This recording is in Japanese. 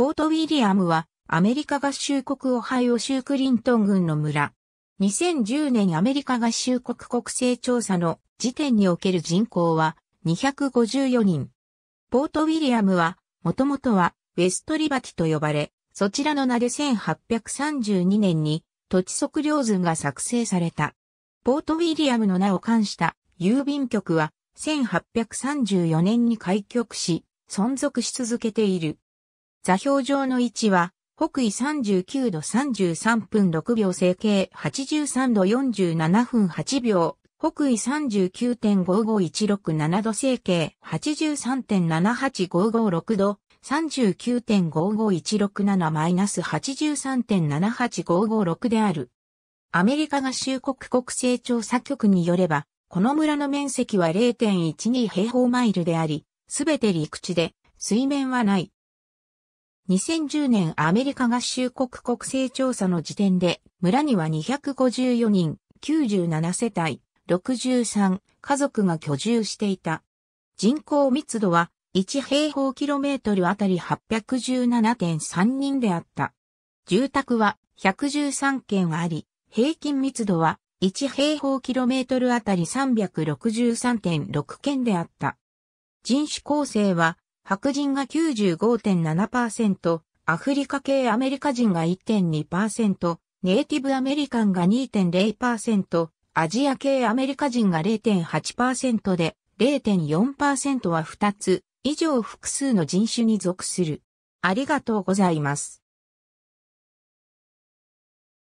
ポートウィリアムはアメリカ合衆国オハイオ州クリントン郡の村。2010年アメリカ合衆国国勢調査の時点における人口は254人。ポートウィリアムは、もともとはウェストリバティと呼ばれ、そちらの名で1832年に土地測量図が作成された。ポートウィリアムの名を冠した郵便局は1834年に開局し、存続し続けている。座標上の位置は、北緯39度33分6秒整形83度47分8秒、北緯39.55167度整形83.78556度、39.55167-83.78556である。アメリカ合衆国国勢調査局によれば、この村の面積は0.12平方マイルであり、すべて陸地で、水面はない。2010年アメリカ合衆国国勢調査の時点で、村には254人、97世帯、63家族が居住していた。人口密度は1平方キロメートルあたり817.3人であった。住宅は113件あり、平均密度は1平方キロメートルあたり363.6件であった。人種構成は白人が95.7%、アフリカ系アメリカ人が1.2%、ネイティブアメリカンが2.0%、アジア系アメリカ人が0.8%で、0.4%は2つ以上複数の人種に属する。ありがとうございます。